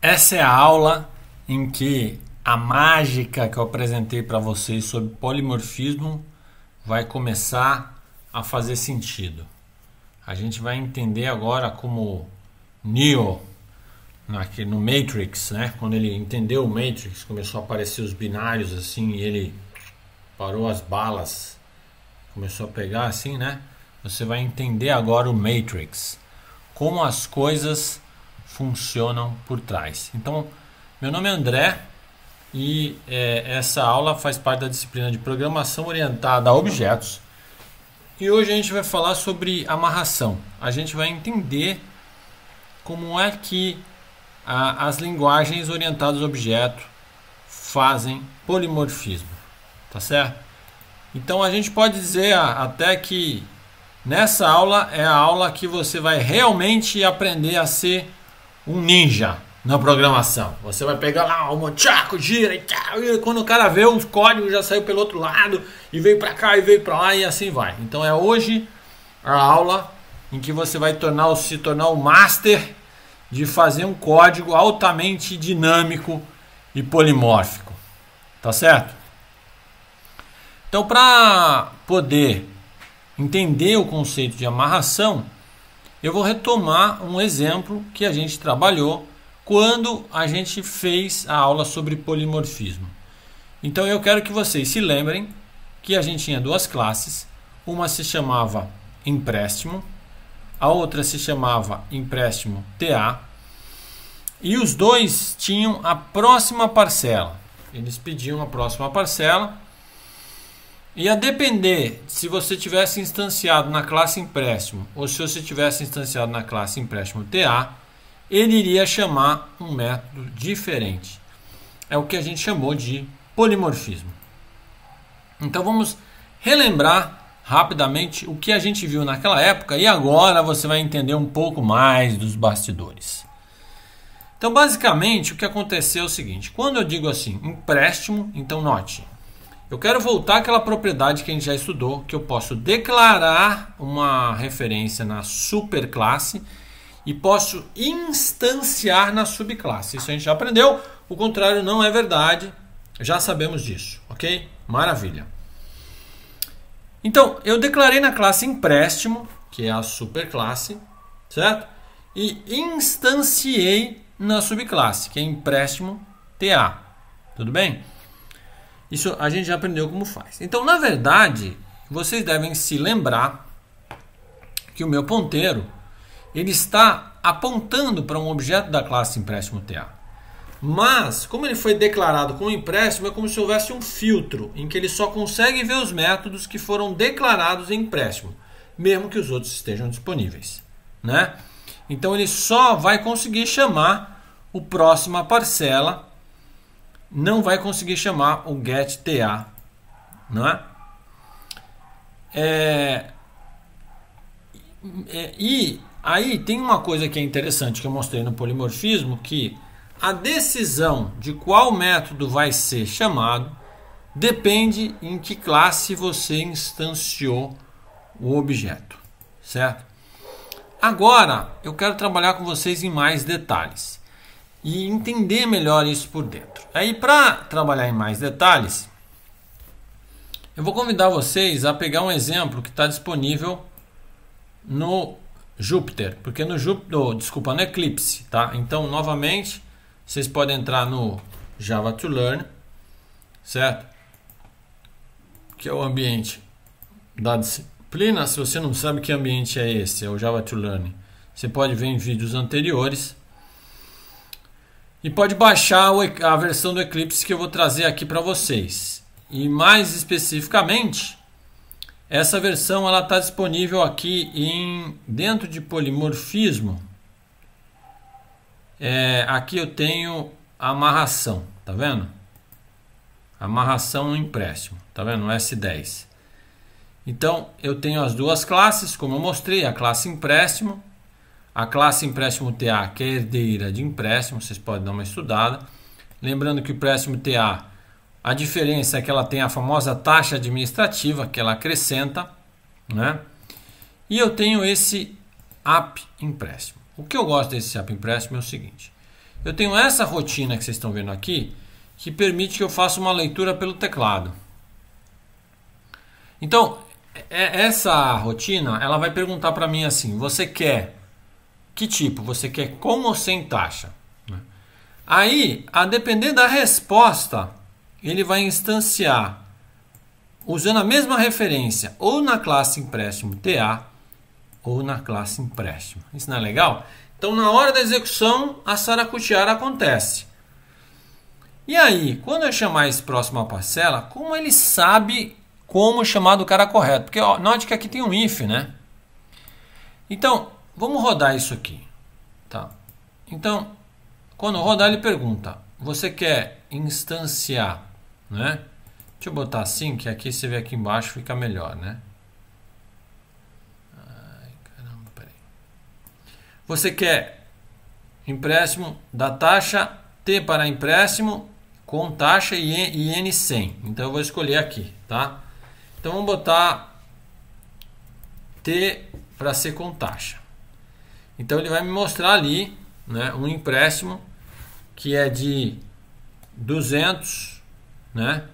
Essa é a aula em que a mágica que eu apresentei para vocês sobre polimorfismo vai começar a fazer sentido. A gente vai entender agora como Neo aqui no Matrix, né? Quando ele entendeu o Matrix, começou a aparecer os binários assim e ele parou as balas, começou a pegar assim, né? Você vai entender agora o Matrix, como as coisas funcionam por trás. Então, meu nome é André e é, essa aula faz parte da disciplina de Programação Orientada a Objetos. E hoje a gente vai falar sobre amarração. A gente vai entender como é que a, as linguagens orientadas a objeto fazem polimorfismo, tá certo? Então a gente pode dizer até que nessa aula é a aula que você vai realmente aprender a ser um ninja na programação. Você vai pegar lá o um gira e tal, e quando o cara vê um código já saiu pelo outro lado e veio para cá e veio para lá e assim vai. Então é hoje a aula em que você vai tornar, se tornar o master de fazer um código altamente dinâmico e polimórfico. Tá certo? Então, para poder entender o conceito de amarração, eu vou retomar um exemplo que a gente trabalhou quando a gente fez a aula sobre polimorfismo. Então eu quero que vocês se lembrem que a gente tinha duas classes, uma se chamava empréstimo, a outra se chamava empréstimo TA, e os dois tinham a próxima parcela. Eles pediam a próxima parcela e a depender se você tivesse instanciado na classe empréstimo ou se você tivesse instanciado na classe empréstimo TA, ele iria chamar um método diferente. É o que a gente chamou de polimorfismo. Então vamos relembrar rapidamente o que a gente viu naquela época e agora você vai entender um pouco mais dos bastidores. Então, basicamente, o que aconteceu é o seguinte: quando eu digo assim, empréstimo, então note, eu quero voltar àquela propriedade que a gente já estudou, que eu posso declarar uma referência na superclasse e posso instanciar na subclasse. Isso a gente já aprendeu, o contrário não é verdade, já sabemos disso, ok? Maravilha. Então, eu declarei na classe empréstimo, que é a superclasse, certo? E instanciei na subclasse, que é empréstimo TA. Tudo bem? Isso a gente já aprendeu como faz. Então, na verdade, vocês devem se lembrar que o meu ponteiro ele está apontando para um objeto da classe empréstimo TA. Mas, como ele foi declarado como empréstimo, é como se houvesse um filtro em que ele só consegue ver os métodos que foram declarados em empréstimo, mesmo que os outros estejam disponíveis, né? Então ele só vai conseguir chamar o próxima parcela não vai conseguir chamar o getTA, não é? é? é? E aí tem uma coisa que é interessante que eu mostrei no polimorfismo que a decisão de qual método vai ser chamado depende em que classe você instanciou o objeto, certo? Agora eu quero trabalhar com vocês em mais detalhes e entender melhor isso por dentro. Aí, para trabalhar em mais detalhes, eu vou convidar vocês a pegar um exemplo que está disponível no Júpiter, porque no Júpiter, desculpa, no Eclipse, tá? Então, novamente, vocês podem entrar no Java to Learn, certo? Que é o ambiente da disciplina. Se você não sabe que ambiente é esse, é o Java to Learn. Você pode ver em vídeos anteriores. E pode baixar a versão do Eclipse que eu vou trazer aqui para vocês. E mais especificamente, essa versão ela está disponível aqui em dentro de polimorfismo. É, aqui eu tenho amarração, tá vendo? Amarração no empréstimo, tá vendo? No S10. Então eu tenho as duas classes, como eu mostrei, a classe empréstimo a classe empréstimo TA, que é herdeira de empréstimo, vocês podem dar uma estudada. Lembrando que o empréstimo TA, a diferença é que ela tem a famosa taxa administrativa que ela acrescenta, né? E eu tenho esse app empréstimo. O que eu gosto desse app empréstimo é o seguinte: eu tenho essa rotina que vocês estão vendo aqui, que permite que eu faça uma leitura pelo teclado. Então, é, é, essa rotina, ela vai perguntar para mim assim: você quer que tipo você quer com ou sem taxa. Né? Aí, a depender da resposta, ele vai instanciar usando a mesma referência ou na classe empréstimo TA ou na classe empréstimo. Isso não é legal? Então, na hora da execução, a saracuteara acontece. E aí, quando eu chamar esse próximo a parcela, como ele sabe como chamar do cara correto? Porque ó, note que aqui tem um if, né? Então, Vamos rodar isso aqui. Tá? Então, quando rodar, ele pergunta: você quer instanciar, né? Deixa eu botar assim, que aqui você vê aqui embaixo fica melhor, né? Ai, caramba, peraí. Você quer empréstimo da taxa T para empréstimo com taxa IN100. Então eu vou escolher aqui, tá? Então vamos botar T para ser com taxa. Então ele vai me mostrar ali né, um empréstimo que é de 200 né,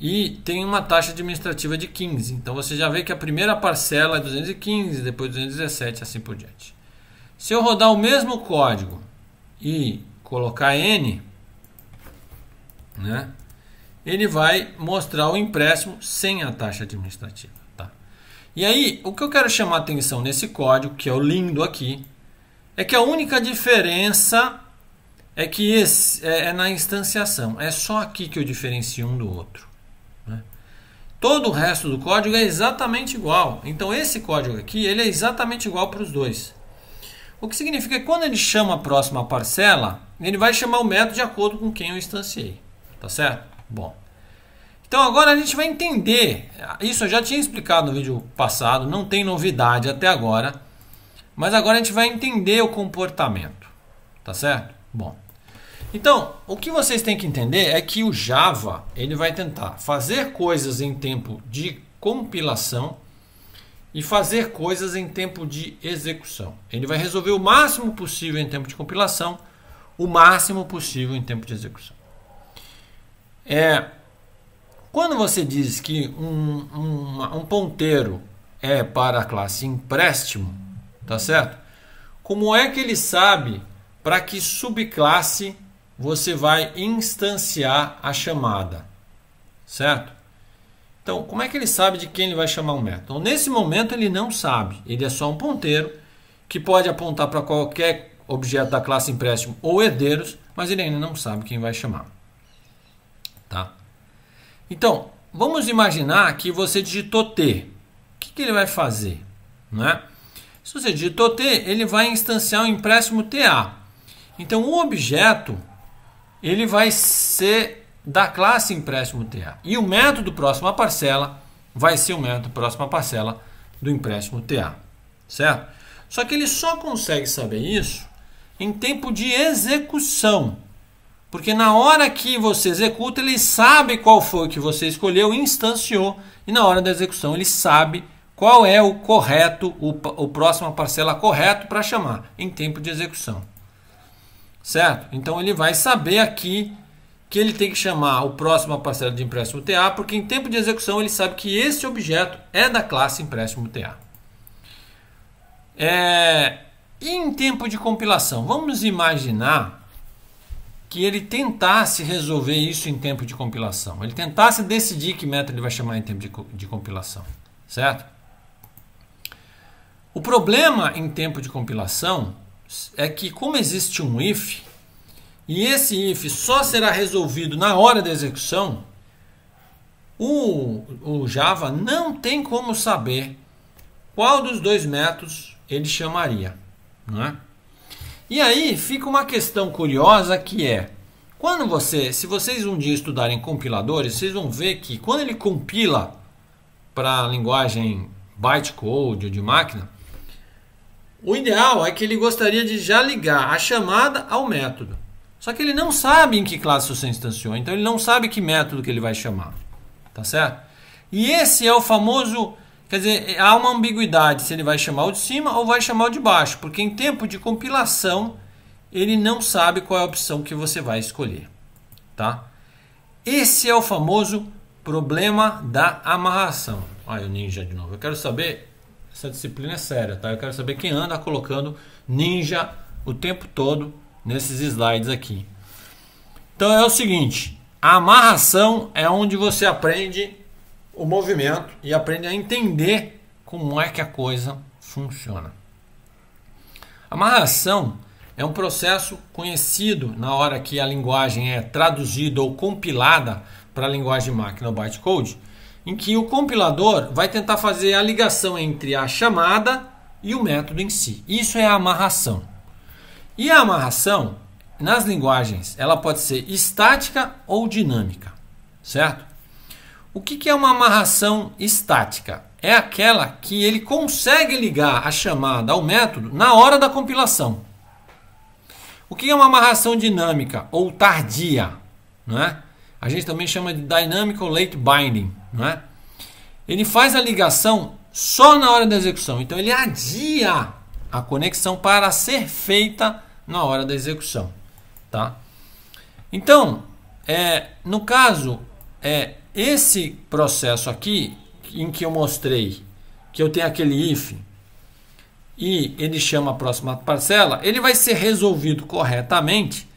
e tem uma taxa administrativa de 15. Então você já vê que a primeira parcela é 215, depois 217 assim por diante. Se eu rodar o mesmo código e colocar N, né, ele vai mostrar o empréstimo sem a taxa administrativa. E aí, o que eu quero chamar a atenção nesse código, que é o lindo aqui, é que a única diferença é que esse, é, é na instanciação. É só aqui que eu diferencio um do outro. Né? Todo o resto do código é exatamente igual. Então, esse código aqui ele é exatamente igual para os dois. O que significa que quando ele chama a próxima parcela, ele vai chamar o método de acordo com quem eu instanciei. Tá certo? Bom. Então agora a gente vai entender, isso eu já tinha explicado no vídeo passado, não tem novidade até agora, mas agora a gente vai entender o comportamento, tá certo? Bom, então o que vocês têm que entender é que o Java ele vai tentar fazer coisas em tempo de compilação e fazer coisas em tempo de execução. Ele vai resolver o máximo possível em tempo de compilação, o máximo possível em tempo de execução. É, quando você diz que um, um, um ponteiro é para a classe empréstimo, tá certo? Como é que ele sabe para que subclasse você vai instanciar a chamada, certo? Então, como é que ele sabe de quem ele vai chamar o um método? Então, nesse momento ele não sabe, ele é só um ponteiro que pode apontar para qualquer objeto da classe empréstimo ou herdeiros, mas ele ainda não sabe quem vai chamar, tá? Então, vamos imaginar que você digitou T. O que, que ele vai fazer? Né? Se você digitou T, ele vai instanciar um empréstimo TA. Então, o objeto ele vai ser da classe empréstimo TA. E o método próximo parcela vai ser o método próximo parcela do empréstimo TA. Certo? Só que ele só consegue saber isso em tempo de execução. Porque na hora que você executa, ele sabe qual foi o que você escolheu, instanciou, e na hora da execução ele sabe qual é o correto, o, o próximo parcela correto para chamar em tempo de execução. Certo? Então ele vai saber aqui que ele tem que chamar o próximo parcela de empréstimo TA, porque em tempo de execução ele sabe que esse objeto é da classe empréstimo TA. É, e em tempo de compilação, vamos imaginar que ele tentasse resolver isso em tempo de compilação. Ele tentasse decidir que método ele vai chamar em tempo de, de compilação, certo? O problema em tempo de compilação é que como existe um if, e esse if só será resolvido na hora da execução, o, o, Java não tem como saber qual dos dois métodos ele chamaria. Não é? E aí fica uma questão curiosa que é quando você, se vocês um dia estudarem compiladores, vocês vão ver que quando ele compila para a linguagem bytecode ou de máquina, o ideal é que ele gostaria de já ligar a chamada ao método. Só que ele não sabe em que classe você instanciou, então ele não sabe que método que ele vai chamar, tá certo? E esse é o famoso Quer dizer, há uma ambiguidade se ele vai chamar o de cima ou vai chamar o de baixo, porque em tempo de compilação ele não sabe qual é a opção que você vai escolher, tá? Esse é o famoso problema da amarração. Olha o ninja de novo. Eu quero saber, essa disciplina é séria, tá? Eu quero saber quem anda colocando ninja o tempo todo nesses slides aqui. Então é o seguinte, a amarração é onde você aprende o movimento e aprende a entender como é que a coisa funciona. Amarração é um processo conhecido na hora que a linguagem é traduzida ou compilada para a linguagem máquina ou bytecode, em que o compilador vai tentar fazer a ligação entre a chamada e o método em si. Isso é a amarração. E a amarração nas linguagens, ela pode ser estática ou dinâmica, certo? O que, é uma amarração estática? É aquela que ele consegue ligar a chamada ao método na hora da compilação. O que é uma amarração dinâmica ou tardia? Né? A gente também chama de Dynamic ou Late Binding. Né? Ele faz a ligação só na hora da execução. Então ele adia a conexão para ser feita na hora da execução. Tá? Então, é, no caso, é, esse processo aqui, em que eu mostrei que eu tenho aquele if e ele chama a próxima parcela, ele vai ser resolvido corretamente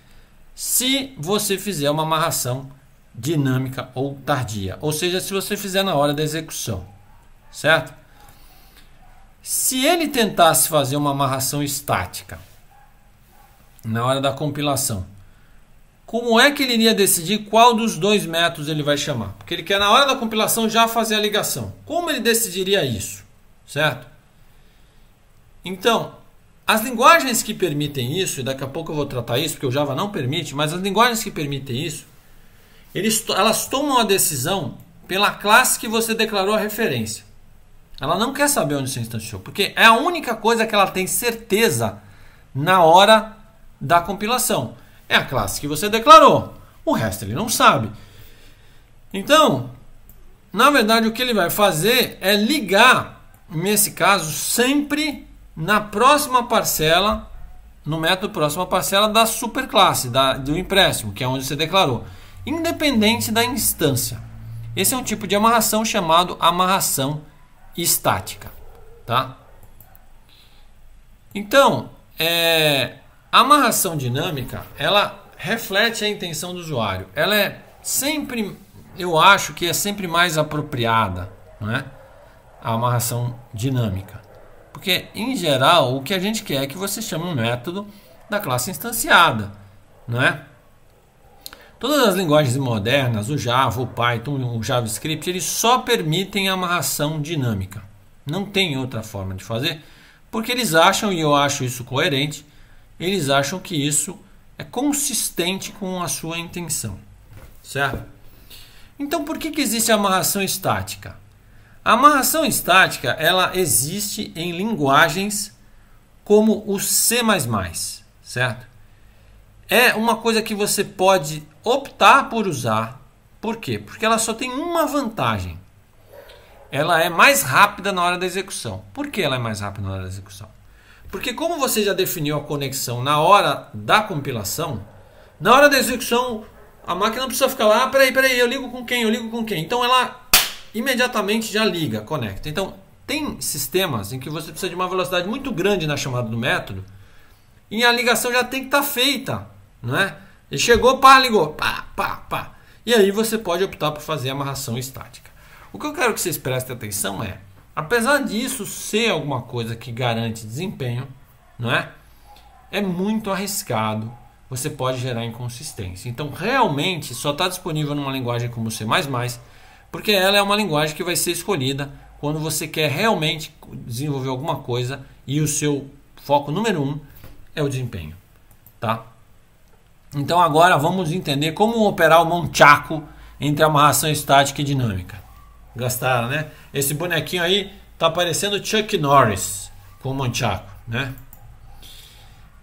se você fizer uma amarração dinâmica ou tardia, ou seja, se você fizer na hora da execução, certo? Se ele tentasse fazer uma amarração estática na hora da compilação, como é que ele iria decidir qual dos dois métodos ele vai chamar? Porque ele quer, na hora da compilação, já fazer a ligação. Como ele decidiria isso? Certo? Então, as linguagens que permitem isso, e daqui a pouco eu vou tratar isso, porque o Java não permite, mas as linguagens que permitem isso, eles, elas tomam a decisão pela classe que você declarou a referência. Ela não quer saber onde você instanciou, porque é a única coisa que ela tem certeza na hora da compilação é a classe que você declarou. O resto ele não sabe. Então, na verdade, o que ele vai fazer é ligar, nesse caso, sempre na próxima parcela, no método próxima parcela da superclasse, da, do empréstimo, que é onde você declarou, independente da instância. Esse é um tipo de amarração chamado amarração estática. Tá? Então, é, a amarração dinâmica, ela reflete a intenção do usuário. Ela é sempre, eu acho que é sempre mais apropriada, né? A amarração dinâmica. Porque, em geral, o que a gente quer é que você chame um método da classe instanciada, não é? Todas as linguagens modernas, o Java, o Python, o JavaScript, eles só permitem amarração dinâmica. Não tem outra forma de fazer, porque eles acham, e eu acho isso coerente, eles acham que isso é consistente com a sua intenção, certo? Então, por que, que existe a amarração estática? A amarração estática ela existe em linguagens como o C++, certo? É uma coisa que você pode optar por usar. Por quê? Porque ela só tem uma vantagem. Ela é mais rápida na hora da execução. Por que ela é mais rápida na hora da execução? Porque como você já definiu a conexão na hora da compilação, na hora da execução a máquina precisa ficar lá, ah, peraí, peraí, eu ligo com quem, eu ligo com quem. Então ela imediatamente já liga, conecta. Então tem sistemas em que você precisa de uma velocidade muito grande na chamada do método e a ligação já tem que estar tá feita, não é? E chegou, pá, ligou, pá, pá, pá. E aí você pode optar por fazer amarração estática. O que eu quero que vocês prestem atenção é Apesar disso ser alguma coisa que garante desempenho, não é? É muito arriscado. Você pode gerar inconsistência. Então, realmente, só está disponível numa linguagem como C++, porque ela é uma linguagem que vai ser escolhida quando você quer realmente desenvolver alguma coisa e o seu foco número um é o desempenho, tá? Então agora vamos entender como operar o monchaco entre amarração estática e dinâmica. Gastaram, né? Esse bonequinho aí tá parecendo Chuck Norris com o Manchaco, né?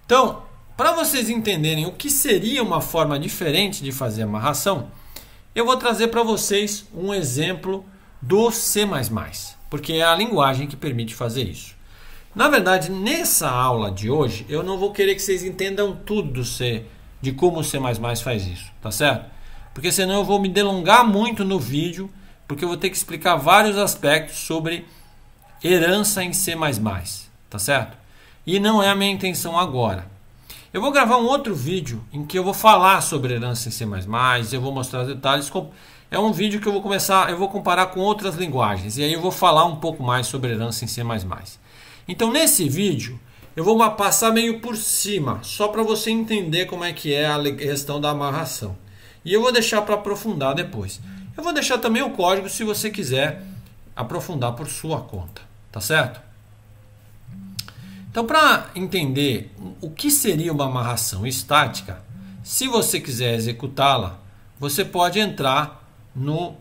Então, para vocês entenderem o que seria uma forma diferente de fazer amarração, eu vou trazer para vocês um exemplo do C++, porque é a linguagem que permite fazer isso. Na verdade, nessa aula de hoje, eu não vou querer que vocês entendam tudo do C, de como o C++ faz isso, tá certo? Porque senão eu vou me delongar muito no vídeo porque eu vou ter que explicar vários aspectos sobre herança em C++, tá certo? E não é a minha intenção agora. Eu vou gravar um outro vídeo em que eu vou falar sobre herança em C++, eu vou mostrar detalhes. É um vídeo que eu vou começar, eu vou comparar com outras linguagens e aí eu vou falar um pouco mais sobre herança em C++. Então nesse vídeo eu vou passar meio por cima, só para você entender como é que é a questão da amarração. E eu vou deixar para aprofundar depois. Eu vou deixar também o código se você quiser aprofundar por sua conta, tá certo? Então, para entender o que seria uma amarração estática, se você quiser executá-la, você pode entrar no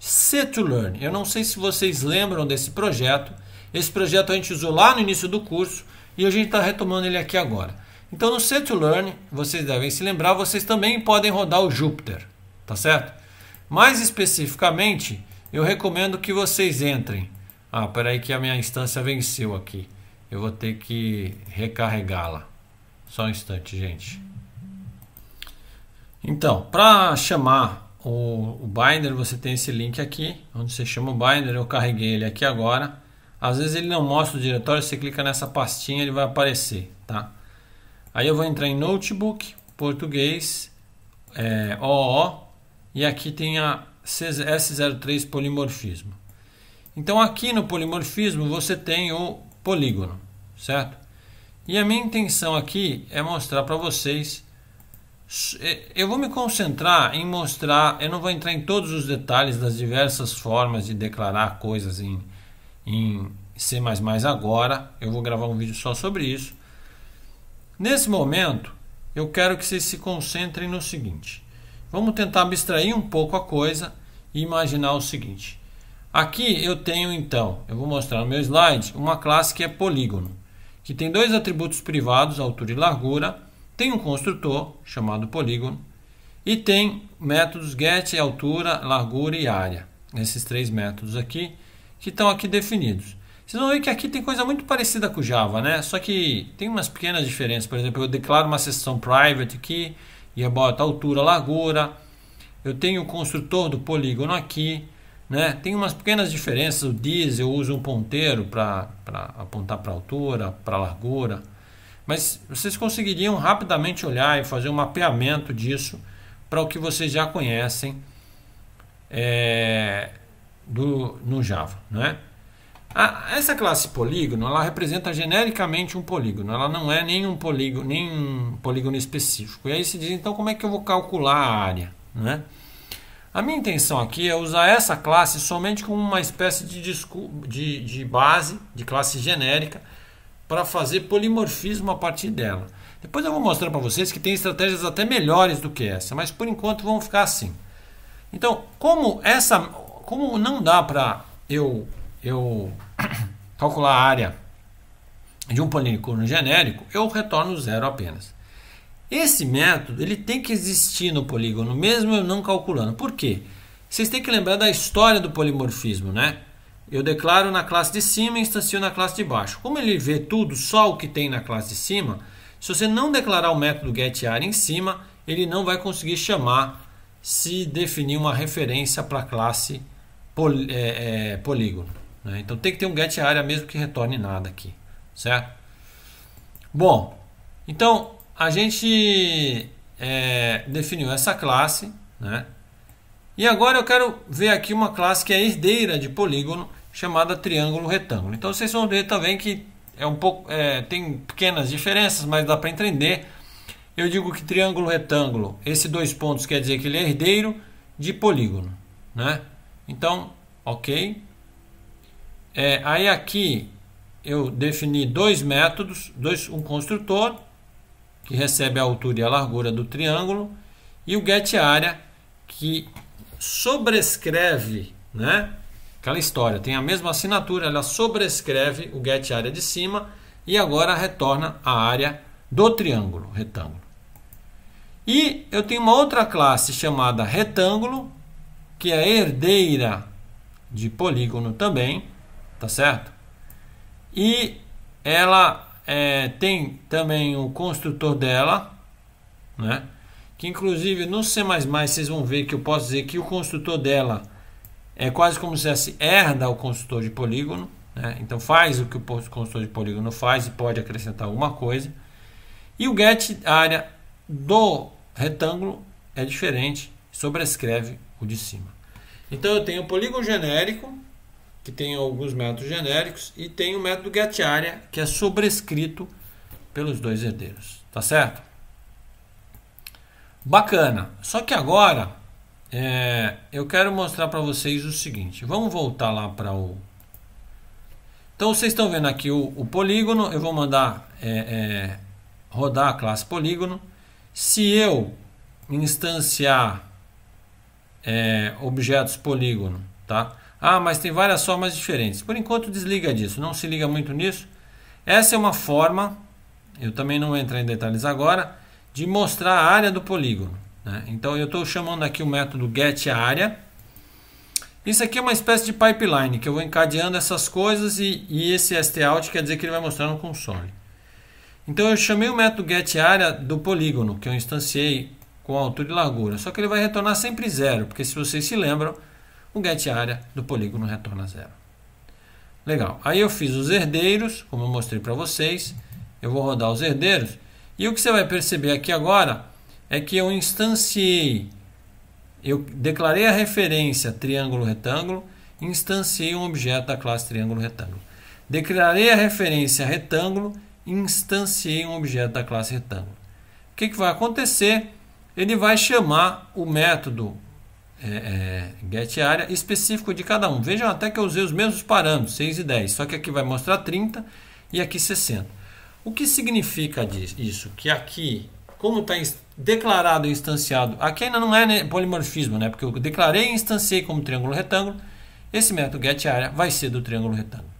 C2Learn. Eu não sei se vocês lembram desse projeto. Esse projeto a gente usou lá no início do curso e a gente está retomando ele aqui agora. Então, no C2Learn, vocês devem se lembrar, vocês também podem rodar o Jupyter, tá certo? Mais especificamente, eu recomendo que vocês entrem. Ah, peraí que a minha instância venceu aqui. Eu vou ter que recarregá-la. Só um instante, gente. Então, para chamar o, o, binder, você tem esse link aqui, onde você chama o binder. Eu carreguei ele aqui agora. Às vezes ele não mostra o diretório, você clica nessa pastinha, ele vai aparecer, tá? Aí eu vou entrar em notebook, português, é, OO, e aqui tem a S03 polimorfismo. Então aqui no polimorfismo você tem o polígono, certo? E a minha intenção aqui é mostrar para vocês. É, eu vou me concentrar em mostrar. Eu não vou entrar em todos os detalhes das diversas formas de declarar coisas em, em C agora. Eu vou gravar um vídeo só sobre isso. Nesse momento, eu quero que vocês se concentrem no seguinte: Vamos tentar abstrair um pouco a coisa e imaginar o seguinte. Aqui eu tenho então, eu vou mostrar no meu slide, uma classe que é polígono, que tem dois atributos privados, altura e largura, tem um construtor chamado polígono e tem métodos get, altura, largura e área. Esses três métodos aqui que estão aqui definidos. Vocês vão ver que aqui tem coisa muito parecida com Java, né? Só que tem umas pequenas diferenças. Por exemplo, eu declaro uma seção private aqui, e a boto altura largura. Eu tenho o construtor do polígono aqui. Né? Tem umas pequenas diferenças. O diesel usa um ponteiro para apontar para altura, para largura. Mas vocês conseguiriam rapidamente olhar e fazer um mapeamento disso para o que vocês já conhecem é, do, no Java. Né? A, essa classe polígono ela representa genericamente um polígono, ela não é nenhum polígono, um polígono específico. E aí se diz, então como é que eu vou calcular a área? Né? A minha intenção aqui é usar essa classe somente como uma espécie de, de, de base, de classe genérica, para fazer polimorfismo a partir dela. Depois eu vou mostrar para vocês que tem estratégias até melhores do que essa, mas por enquanto vão ficar assim. Então, como essa, como não dá para eu eu calcular a área de um polígono genérico, eu retorno zero apenas. Esse método ele tem que existir no polígono, mesmo eu não calculando. Por quê? Vocês têm que lembrar da história do polimorfismo, né? Eu declaro na classe de cima e instancio na classe de baixo. Como ele vê tudo, só o que tem na classe de cima, se você não declarar o método getArea em cima, ele não vai conseguir chamar se definir uma referência para a classe é, é, polígono. Né? Então tem que ter um get área mesmo que retorne nada aqui, certo? Bom, então a gente é, definiu essa classe, né? E agora eu quero ver aqui uma classe que é herdeira de polígono, chamada triângulo retângulo. Então vocês vão ver também que é um pouco é, tem pequenas diferenças, mas dá para entender. Eu digo que triângulo retângulo, esse dois pontos quer dizer que ele é herdeiro de polígono, né? Então, ok. É, aí aqui eu defini dois métodos, dois, um construtor que recebe a altura e a largura do triângulo e o getArea que sobrescreve, né? Aquela história, tem a mesma assinatura, ela sobrescreve o getArea de cima e agora retorna a área do triângulo, retângulo. E eu tenho uma outra classe chamada retângulo, que é herdeira de polígono também, tá certo? E ela é, tem também o construtor dela, né? Que inclusive no C++ vocês vão ver que eu posso dizer que o construtor dela é quase como se fosse herda o construtor de polígono, né? Então faz o que o construtor de polígono faz e pode acrescentar alguma coisa. E o get área do retângulo é diferente, sobrescreve o de cima. Então eu tenho o polígono genérico que tem alguns métodos genéricos, e tem o método get que é sobrescrito pelos dois herdeiros. Tá certo? Bacana. Só que agora é, eu quero mostrar para vocês o seguinte. Vamos voltar lá para o... Então vocês estão vendo aqui o, o polígono. Eu vou mandar é, é, rodar a classe polígono. Se eu instanciar é, objetos polígono, tá? Ah, mas tem várias formas diferentes. Por enquanto, desliga disso, não se liga muito nisso. Essa é uma forma, eu também não vou entrar em detalhes agora, de mostrar a área do polígono. Né? Então, eu estou chamando aqui o método getArea. Isso aqui é uma espécie de pipeline, que eu vou encadeando essas coisas e, e esse stout quer dizer que ele vai mostrar no console. Então, eu chamei o método getArea do polígono, que eu instanciei com altura e largura. Só que ele vai retornar sempre zero, porque se vocês se lembram, o get área do polígono retorna zero. Legal. Aí eu fiz os herdeiros, como eu mostrei para vocês. Eu vou rodar os herdeiros. E o que você vai perceber aqui agora é que eu instanciei, eu declarei a referência triângulo retângulo, instanciei um objeto da classe triângulo retângulo. Declarei a referência retângulo, instanciei um objeto da classe retângulo. O que, que vai acontecer? Ele vai chamar o método é, é get área específico de cada um. Vejam até que eu usei os mesmos parâmetros, 6 e 10, só que aqui vai mostrar 30 e aqui 60. O que significa isso? Que aqui, como está declarado e instanciado, aqui ainda não é né, polimorfismo, né? porque eu declarei e instanciei como triângulo retângulo, esse método get área vai ser do triângulo retângulo.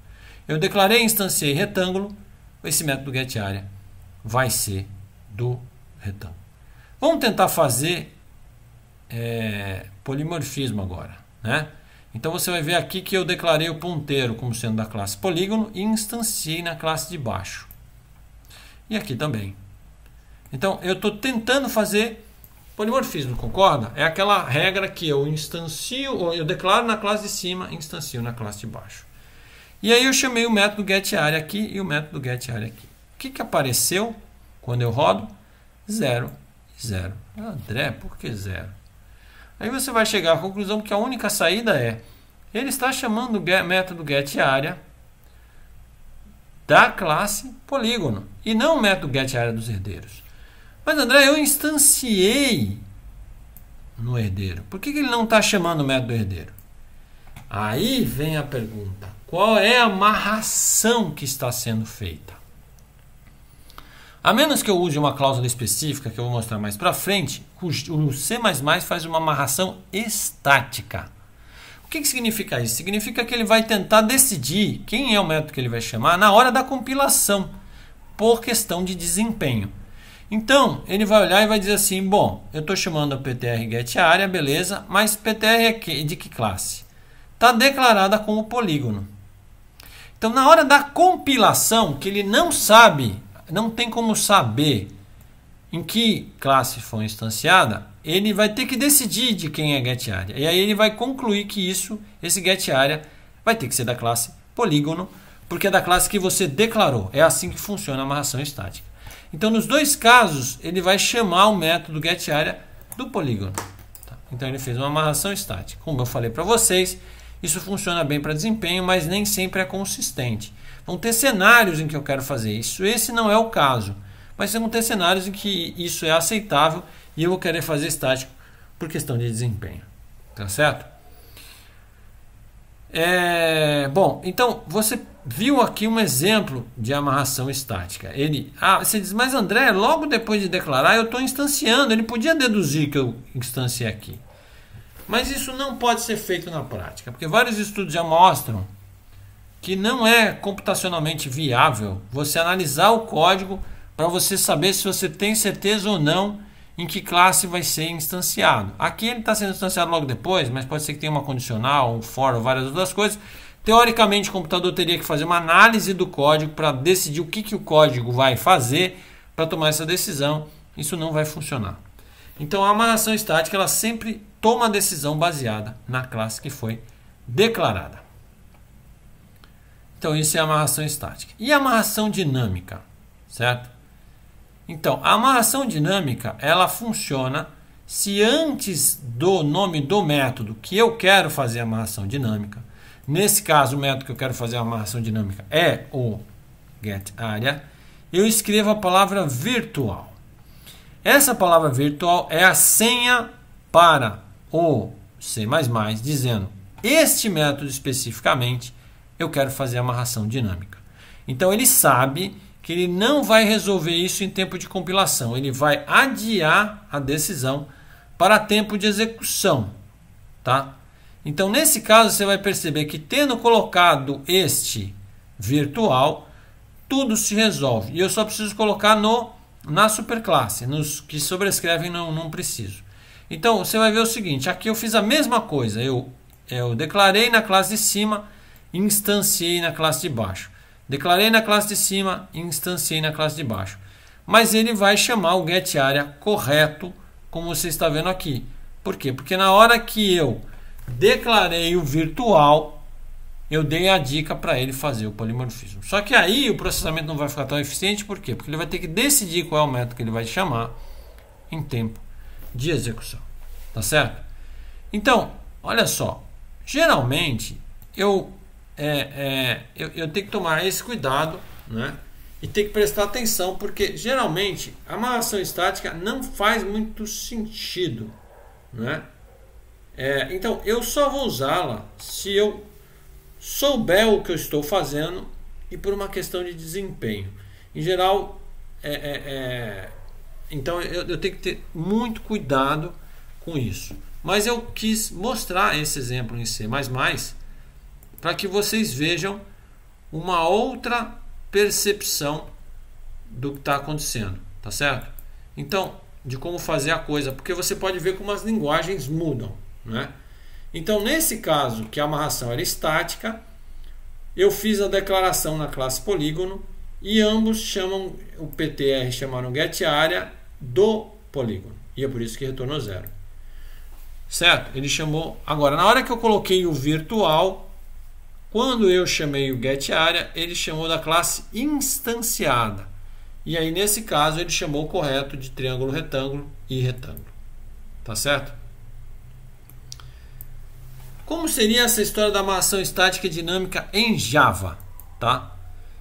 Eu declarei e instanciei retângulo, esse método get área vai ser do retângulo. Vamos tentar fazer é, polimorfismo agora, né? Então você vai ver aqui que eu declarei o ponteiro como sendo da classe polígono e instanciei na classe de baixo. E aqui também. Então eu estou tentando fazer polimorfismo, concorda? É aquela regra que eu instancio, eu declaro na classe de cima, instancio na classe de baixo. E aí eu chamei o método getArea aqui e o método getArea aqui. O que, que apareceu quando eu rodo? Zero, zero. André, por que zero? Aí você vai chegar à conclusão que a única saída é ele está chamando o get, método getArea da classe polígono e não o método getArea dos herdeiros. Mas André, eu instanciei no herdeiro. Por que, que ele não está chamando o método herdeiro? Aí vem a pergunta: qual é a amarração que está sendo feita? A menos que eu use uma cláusula específica que eu vou mostrar mais para frente, o C++ faz uma amarração estática. O que, que significa isso? Significa que ele vai tentar decidir quem é o método que ele vai chamar na hora da compilação, por questão de desempenho. Então, ele vai olhar e vai dizer assim: bom, eu estou chamando a PTR getArea, beleza, mas PTR é de que classe? Está declarada como polígono. Então, na hora da compilação, que ele não sabe não tem como saber em que classe foi instanciada, ele vai ter que decidir de quem é get area. E aí ele vai concluir que isso, esse get area, vai ter que ser da classe polígono, porque é da classe que você declarou. É assim que funciona a amarração estática. Então, nos dois casos, ele vai chamar o método get area do polígono. Tá? Então, ele fez uma amarração estática. Como eu falei para vocês, isso funciona bem para desempenho, mas nem sempre é consistente. Vão ter cenários em que eu quero fazer isso. Esse não é o caso. Mas vão ter cenários em que isso é aceitável e eu vou querer fazer estático por questão de desempenho. Tá certo? É, bom, então você viu aqui um exemplo de amarração estática. Ele, ah, você diz, mas André, logo depois de declarar, eu estou instanciando. Ele podia deduzir que eu instanciei aqui. Mas isso não pode ser feito na prática, porque vários estudos já mostram que não é computacionalmente viável você analisar o código para você saber se você tem certeza ou não em que classe vai ser instanciado. Aqui ele está sendo instanciado logo depois, mas pode ser que tenha uma condicional, um for, ou várias outras coisas. Teoricamente, o computador teria que fazer uma análise do código para decidir o que, que o código vai fazer para tomar essa decisão. Isso não vai funcionar. Então, a amarração estática ela sempre toma a decisão baseada na classe que foi declarada. Então isso é amarração estática. E amarração dinâmica, certo? Então, a amarração dinâmica, ela funciona se antes do nome do método que eu quero fazer a amarração dinâmica, nesse caso o método que eu quero fazer a amarração dinâmica é o getArea, eu escrevo a palavra virtual. Essa palavra virtual é a senha para o C++, dizendo este método especificamente eu quero fazer amarração dinâmica. Então ele sabe que ele não vai resolver isso em tempo de compilação, ele vai adiar a decisão para tempo de execução, tá? Então nesse caso você vai perceber que tendo colocado este virtual, tudo se resolve. E eu só preciso colocar no na superclasse, nos que sobrescrevem não, não preciso. Então você vai ver o seguinte, aqui eu fiz a mesma coisa, eu, eu declarei na classe de cima instanciei na classe de baixo. Declarei na classe de cima, instanciei na classe de baixo. Mas ele vai chamar o getArea correto, como você está vendo aqui. Por quê? Porque na hora que eu declarei o virtual, eu dei a dica para ele fazer o polimorfismo. Só que aí o processamento não vai ficar tão eficiente, por quê? Porque ele vai ter que decidir qual é o método que ele vai chamar em tempo de execução. Tá certo? Então, olha só. Geralmente, eu é, é, eu, eu tenho que tomar esse cuidado, né? E tem que prestar atenção, porque geralmente a amarração estática não faz muito sentido, né? É, então eu só vou usá-la se eu souber o que eu estou fazendo e por uma questão de desempenho. Em geral, é, é, é então eu, eu tenho que ter muito cuidado com isso. Mas eu quis mostrar esse exemplo em C++, para que vocês vejam uma outra percepção do que está acontecendo, tá certo? Então, de como fazer a coisa, porque você pode ver como as linguagens mudam, né? Então, nesse caso, que a amarração era estática, eu fiz a declaração na classe polígono e ambos chamam o PTR chamaram getArea do polígono. E é por isso que retornou zero. Certo? Ele chamou. Agora, na hora que eu coloquei o virtual, quando eu chamei o getArea, ele chamou da classe instanciada. E aí, nesse caso, ele chamou o correto de triângulo, retângulo e retângulo. Tá certo? Como seria essa história da amarração estática e dinâmica em Java? Tá?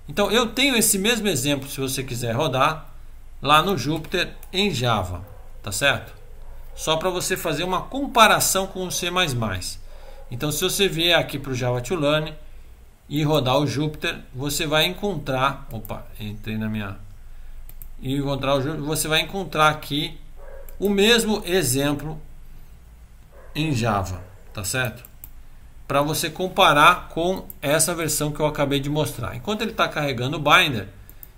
Então, eu tenho esse mesmo exemplo, se você quiser rodar, lá no Jupyter em Java. Tá certo? Só para você fazer uma comparação com o C++. Então, se você vier aqui para o Java to Learn, e rodar o Júpiter, você vai encontrar, opa, entrei na minha e encontrar o Júpiter, você vai encontrar aqui o mesmo exemplo em Java, tá certo? Para você comparar com essa versão que eu acabei de mostrar. Enquanto ele está carregando o binder,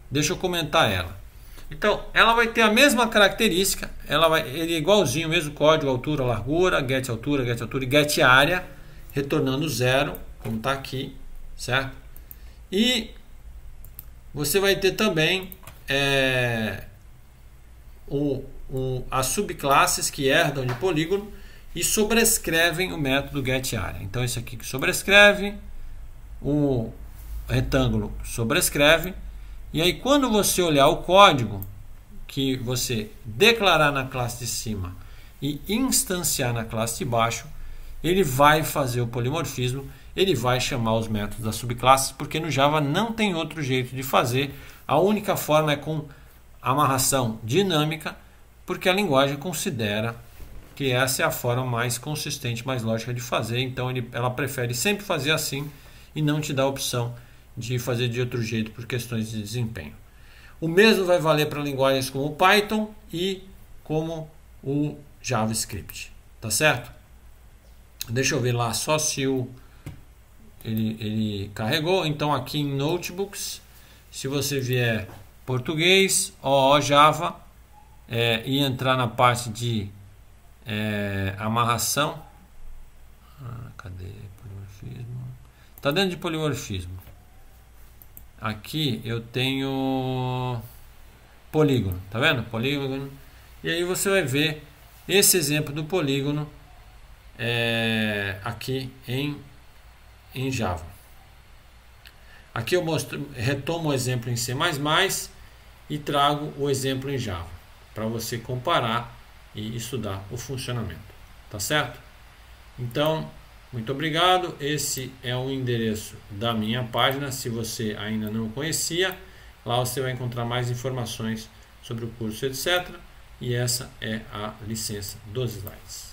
deixa eu comentar ela. Então, ela vai ter a mesma característica, ela vai, ele é igualzinho, mesmo código, altura, largura, get altura, get altura e get área, retornando zero, como está aqui, certo? E você vai ter também é, o, o, as subclasses que herdam de polígono e sobrescrevem o método getArea. Então, esse aqui que sobrescreve, o retângulo sobrescreve, e aí quando você olhar o código que você declarar na classe de cima e instanciar na classe de baixo, ele vai fazer o polimorfismo ele vai chamar os métodos das subclasses, porque no Java não tem outro jeito de fazer. A única forma é com amarração dinâmica, porque a linguagem considera que essa é a forma mais consistente, mais lógica de fazer. Então ele, ela prefere sempre fazer assim e não te dá a opção de fazer de outro jeito por questões de desempenho. O mesmo vai valer para linguagens como o Python e como o JavaScript, tá certo? Deixa eu ver lá só se o ele, ele carregou. Então aqui em Notebooks, se você vier português, OO Java, é, e entrar na parte de é, amarração, ah, cadê polimorfismo? Está dentro de polimorfismo. Aqui eu tenho polígono, tá vendo? Polígono. E aí você vai ver esse exemplo do polígono é, aqui em em Java. Aqui eu mostro, retomo o exemplo em C++ e trago o exemplo em Java para você comparar e estudar o funcionamento, tá certo? Então, muito obrigado. Esse é o endereço da minha página. Se você ainda não conhecia, lá você vai encontrar mais informações sobre o curso, etc. E essa é a licença dos slides.